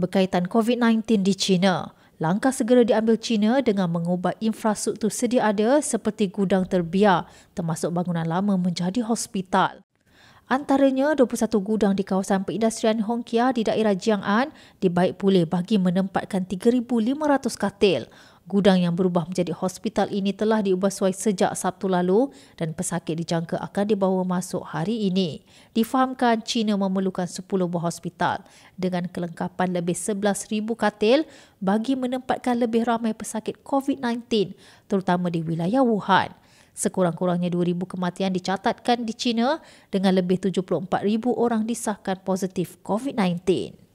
berkaitan COVID-19 di China. Langkah segera diambil China dengan mengubah infrastruktur sedia ada seperti gudang terbiar termasuk bangunan lama menjadi hospital. Antaranya 21 gudang di kawasan perindustrian Hongkia di daerah Jiang'an dibaik pulih bagi menempatkan 3,500 katil. Gudang yang berubah menjadi hospital ini telah diubah suai sejak Sabtu lalu dan pesakit dijangka akan dibawa masuk hari ini. Difahamkan China memerlukan 10 buah hospital dengan kelengkapan lebih 11,000 katil bagi menempatkan lebih ramai pesakit COVID-19 terutama di wilayah Wuhan. Sekurang-kurangnya 2,000 kematian dicatatkan di China dengan lebih 74,000 orang disahkan positif COVID-19.